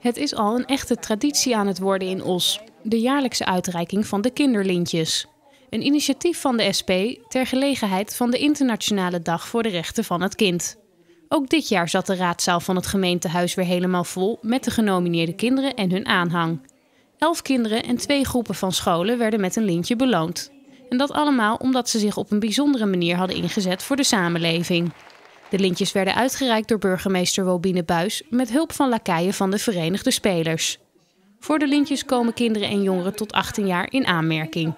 Het is al een echte traditie aan het worden in Os, de jaarlijkse uitreiking van de kinderlintjes. Een initiatief van de SP ter gelegenheid van de Internationale Dag voor de Rechten van het Kind. Ook dit jaar zat de raadzaal van het gemeentehuis weer helemaal vol met de genomineerde kinderen en hun aanhang. Elf kinderen en twee groepen van scholen werden met een lintje beloond. En dat allemaal omdat ze zich op een bijzondere manier hadden ingezet voor de samenleving. De lintjes werden uitgereikt door burgemeester Wobine Buis met hulp van lakeien van de Verenigde Spelers. Voor de lintjes komen kinderen en jongeren tot 18 jaar in aanmerking.